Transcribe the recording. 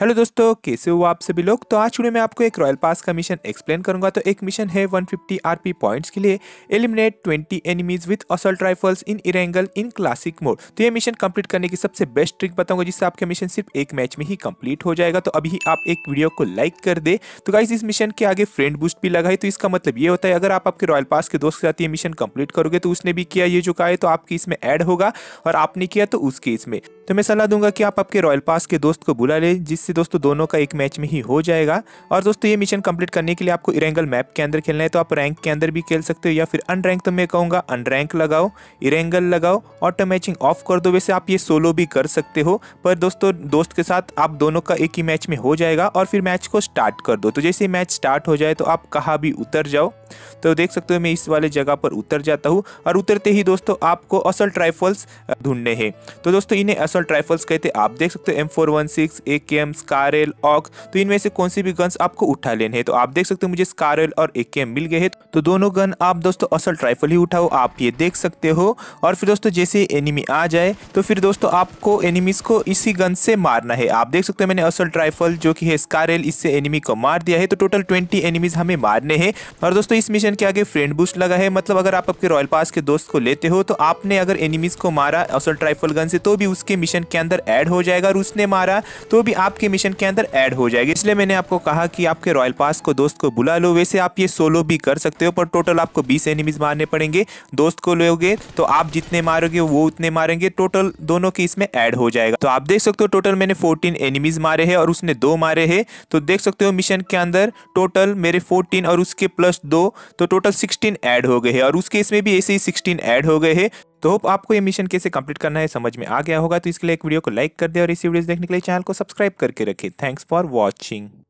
hello दोस्तों कैसे हो आप सभी लोग तो आज वीडियो में आपको एक रॉयल पास का मिशन एक्सप्लेन करूंगा तो एक मिशन है 150 पी पॉइंट्स के लिए eliminate 20 enemies with assault rifles in Erangel in classic mode तो ये मिशन कंप्लीट करने की सबसे बेस्ट ट्रिक बताऊंगा जिससे आपका मिशन सिर्फ एक मैच में ही कम्प्लीट हो जाएगा तो अभी आप एक वीडियो को लाइक कर दे तो गाइज इस मिशन के आगे फ्रेंड बूस्ट भी लगाई तो इसका मतलब ये होता है अगर आप आपके रॉयल पास के दोस्त के साथ ये मिशन कम्प्लीट करोगे तो उसने भी किया ये जो कहा है तो आपकी इसमें ऐड होगा और आपने किया तो उसके इसमें तो मैं सलाह दूंगा कि आप आपके रॉयल पास के दोस्त को बुला लें जिस से दोस्तों दोनों का एक मैच में ही हो जाएगा और दोस्तों ये मिशन कंप्लीट करने के लिए आपको इरेंगल मैप के अंदर खेलना है तो आप रैंक के अंदर भी खेल सकते हो या फिर अनरैंक तो मैं कहूँगा अनरैंक लगाओ इरेंगल लगाओ ऑटो मैचिंग ऑफ कर दो वैसे आप ये सोलो भी कर सकते हो पर दोस्तों दोस्त के साथ आप दोनों का एक ही मैच में हो जाएगा और फिर मैच को स्टार्ट कर दो तो जैसे मैच स्टार्ट हो जाए तो आप कहाँ भी उतर जाओ तो देख सकते हो मैं इस वाले जगह पर उतर जाता हूँ और उतरते ही दोस्तों आपको असल ट्राइफल्स ढूंढने हैं तो दोस्तों इन्हें असल ट्राइफल्स कहते आप देख सकते हो M four one six A K M स्कारेल ऑक तो इनमें से कौन सी भी गन्स आपको उठा लेने हैं तो आप देख सकते हो मुझे स्कारेल और ए के एम मिल गए हैं तो दोनों गन आप दोस्तों असल ट्राइफल ही उठाओ आप ये देख सकते हो और फिर दोस्तों जैसे एनिमी आ जाए तो फिर दोस्तों आपको एनिमीज को इसी गन से मारना है आप देख सकते हो मैंने असल ट्राइफल जो कि है स्कारेल इससे एनिमी को मार दिया है तो टोटल ट्वेंटी एनिमीज हमें मारने हैं और दोस्तों इस मिशन डिवीजन के आगे फ्रेंड बूस्ट लगा है मतलब अगर आप आपके रॉयल पास के दोस्त को लेते हो तो आपने अगर एनिमीज को मारा असल ट्राइफल गन से तो भी उसके मिशन के अंदर ऐड हो जाएगा और उसने मारा तो भी आपके मिशन के अंदर ऐड हो जाएगा इसलिए मैंने आपको कहा कि आपके रॉयल पास को दोस्त को बुला लो वैसे आप ये सोलो भी कर सकते हो पर टोटल आपको बीस एनिमीज मारने पड़ेंगे दोस्त को लोगे तो आप जितने मारोगे वो उतने मारेंगे टोटल दोनों के इसमें ऐड हो जाएगा तो आप देख सकते हो टोटल मैंने फोर्टीन एनिमीज मारे है और उसने दो मारे है तो देख सकते हो मिशन के अंदर टोटल मेरे फोर्टीन और उसके प्लस दो तो टोटल सिक्सटीन ऐड हो गए हैं और उस केस में भी ऐसे ही सिक्सटीन ऐड हो गए हैं तो होप आपको ये मिशन कैसे कंप्लीट करना है समझ में आ गया होगा तो इसके लिए एक वीडियो को लाइक कर दे और इसी वीडियो देखने के लिए चैनल को सब्सक्राइब करके रखें थैंक्स फॉर वॉचिंग